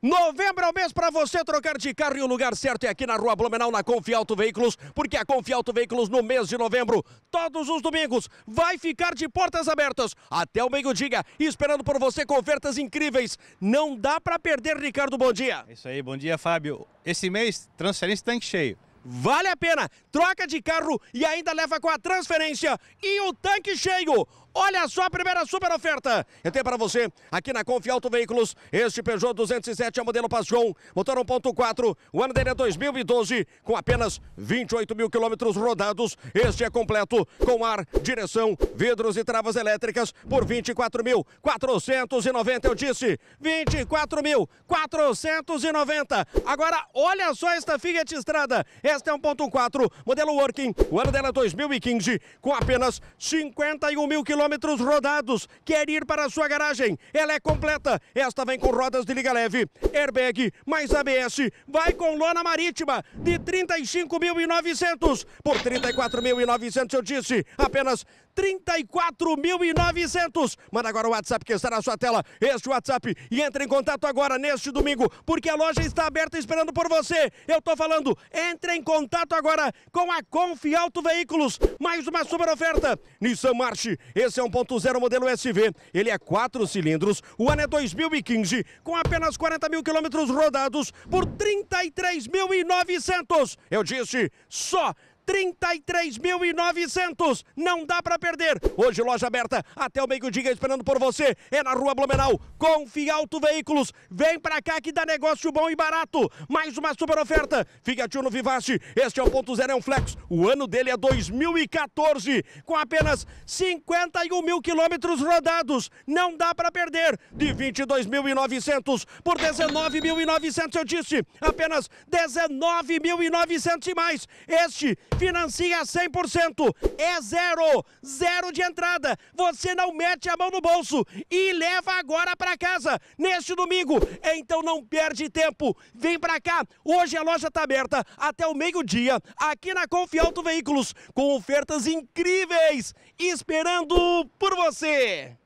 Novembro é o mês para você trocar de carro e o lugar certo é aqui na Rua Blumenau, na Confialto Veículos, porque a Confialto Veículos no mês de novembro, todos os domingos, vai ficar de portas abertas até o meio-dia, esperando por você com ofertas incríveis. Não dá para perder, Ricardo, bom dia. É isso aí, bom dia, Fábio. Esse mês, transferência tanque cheio. Vale a pena. Troca de carro e ainda leva com a transferência e o tanque cheio. Olha só a primeira super oferta. Eu tenho para você aqui na Confi Auto Veículos. Este Peugeot 207 é modelo Passion, motor 1.4. O ano dele é 2012, com apenas 28 mil quilômetros rodados. Este é completo com ar, direção, vidros e travas elétricas por 24.490. Eu disse 24.490. Agora, olha só esta Fiat Estrada. Esta é 1.4, modelo Working. O ano dela é 2015, com apenas 51 mil quilômetros rodados. Quer ir para a sua garagem? Ela é completa. Esta vem com rodas de liga leve, airbag, mais ABS. Vai com lona marítima de 35.900 por 34.900, eu disse. Apenas 34.900. Manda agora o WhatsApp que está na sua tela, este WhatsApp, e entre em contato agora neste domingo, porque a loja está aberta esperando por você. Eu estou falando, entre em em contato agora com a Auto Veículos. Mais uma super oferta. Nissan March, esse é 1.0 modelo SV. Ele é quatro cilindros, o ano é 2015, com apenas 40 mil quilômetros rodados por 33.900. Eu disse, só 33.900. Não dá para perder. Hoje, loja aberta até o meio-dia esperando por você. É na Rua Blumenau. Confia Auto Veículos. Vem para cá que dá negócio bom e barato. Mais uma super oferta. Fiat Uno Vivace. Este é o ponto zero, é um flex. O ano dele é 2014. Com apenas 51 mil quilômetros rodados. Não dá para perder. De 22.900 por 19.900 eu disse. Apenas 19.900 e mais. Este financia 100%, é zero, zero de entrada, você não mete a mão no bolso e leva agora para casa, neste domingo, então não perde tempo, vem para cá, hoje a loja está aberta até o meio-dia, aqui na Confialto Veículos, com ofertas incríveis, esperando por você!